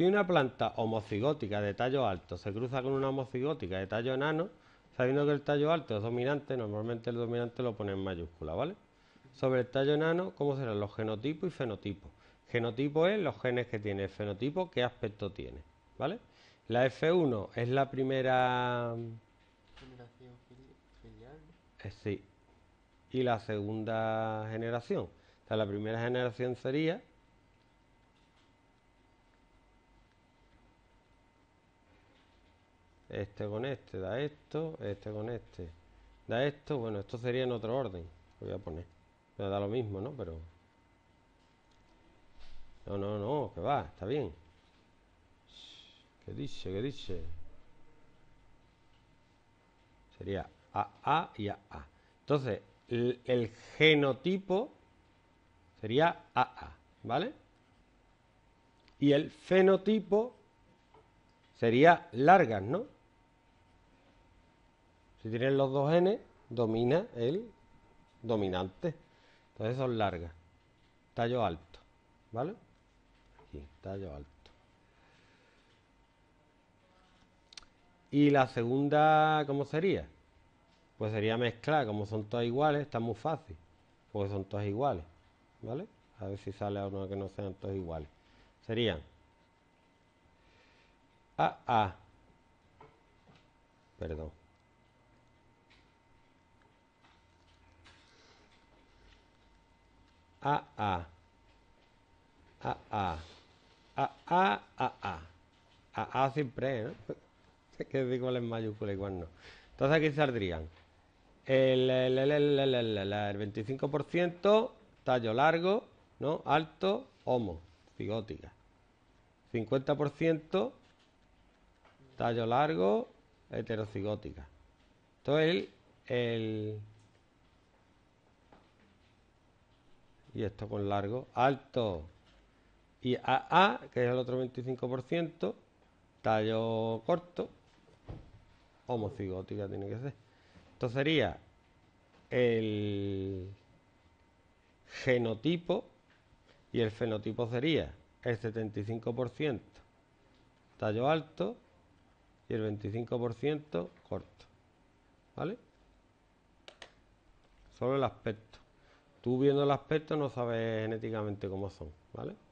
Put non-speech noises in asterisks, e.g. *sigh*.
Si una planta homocigótica de tallo alto se cruza con una homocigótica de tallo enano, sabiendo que el tallo alto es dominante, normalmente el dominante lo pone en mayúscula, ¿vale? Sobre el tallo enano, ¿cómo serán los genotipos y fenotipos? Genotipo es los genes que tiene, el fenotipo qué aspecto tiene, ¿vale? La F1 es la primera... Generación filial. Eh, sí. Y la segunda generación. O sea, la primera generación sería este con este, da esto, este con este, da esto, bueno, esto sería en otro orden, voy a poner, me da lo mismo, ¿no? Pero... No, no, no, que va, está bien. ¿Qué dice? ¿Qué dice? Sería AA y AA. Entonces, el, el genotipo sería AA, ¿vale? Y el fenotipo sería largas, ¿no? Si tienen los dos n, domina el dominante. Entonces son largas. Tallo alto. ¿Vale? Aquí, tallo alto. Y la segunda, ¿cómo sería? Pues sería mezclar. Como son todas iguales, está muy fácil. Porque son todas iguales. ¿Vale? A ver si sale uno que no sean todas iguales. Serían AA. Perdón. a, a, a, a, a, a, a, a, a, siempre, ¿no? ¿eh? *laughs* Es que digo en mayúscula y cuál no. Entonces aquí saldrían el, el, el, el 25%, tallo largo, ¿no? Alto, homo, cigótica. 50%, tallo largo, heterocigótica. Entonces, el el, y esto con largo, alto. Y AA, que es el otro 25%, tallo corto, homocigótica tiene que ser. Esto sería el genotipo y el fenotipo sería el 75% tallo alto y el 25% corto. ¿Vale? Solo el aspecto. Tú viendo el aspecto no sabes genéticamente cómo son, ¿vale?